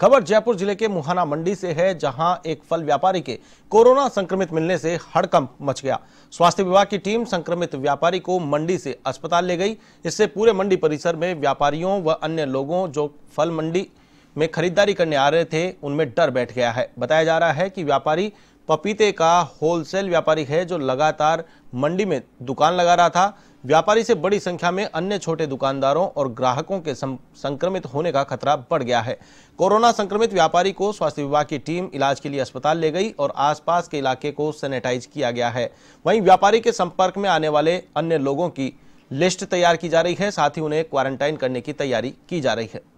खबर जयपुर जिले के मुहाना मंडी से है जहां एक फल व्यापारी के कोरोना संक्रमित मिलने से हड़कंप मच गया स्वास्थ्य विभाग की टीम संक्रमित व्यापारी को मंडी से अस्पताल ले गई इससे पूरे मंडी परिसर में व्यापारियों व अन्य लोगों जो फल मंडी में खरीदारी करने आ रहे थे उनमें डर बैठ गया है बताया जा रहा है कि व्यापारी पपीते का होलसेल व्यापारी है जो लगातार मंडी में दुकान लगा रहा था व्यापारी से बड़ी संख्या में अन्य छोटे दुकानदारों और ग्राहकों के संक्रमित होने का खतरा बढ़ गया है कोरोना संक्रमित व्यापारी को स्वास्थ्य विभाग की टीम इलाज के लिए अस्पताल ले गई और आसपास के इलाके को सैनिटाइज किया गया है वहीं व्यापारी के संपर्क में आने वाले अन्य लोगों की लिस्ट तैयार की जा रही है साथ ही उन्हें क्वारंटाइन करने की तैयारी की जा रही है